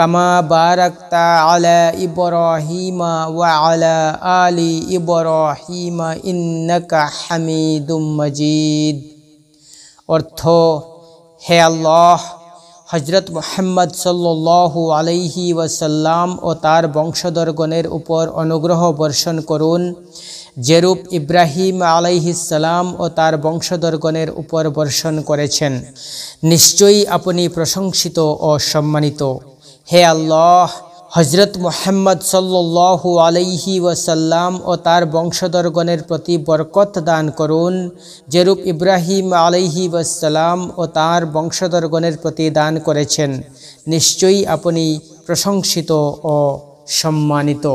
কামা বারাক্তা আলা ইবরাহিমা ওয়া আলা আলি ইবরাহিমা ইন্নাকা হামিদুম মজিদ অর্থ হে আল্লাহ হজরত মোহাম্মদ সাল্লু আলাইহি ওয়াসাল্লাম ও তার বংশধরগণের উপর অনুগ্রহ বর্ষণ করুন যেরূপ ইব্রাহিম আলাইহিসাল্লাম ও তার বংশধরগণের উপর বর্ষণ করেছেন নিশ্চয়ই আপনি প্রশংসিত ও সম্মানিত হে আল্লাহ হজরত মোহাম্মদ সাল্লু আলহি ওয়াসাল্লাম ও তার বংশধরগণের প্রতি বরকত দান করুন যেরূপ ইব্রাহিম আলহি ওয়াসাল্লাম ও তার বংশধরগণের প্রতি দান করেছেন নিশ্চয়ই আপনি প্রশংসিত ও সম্মানিত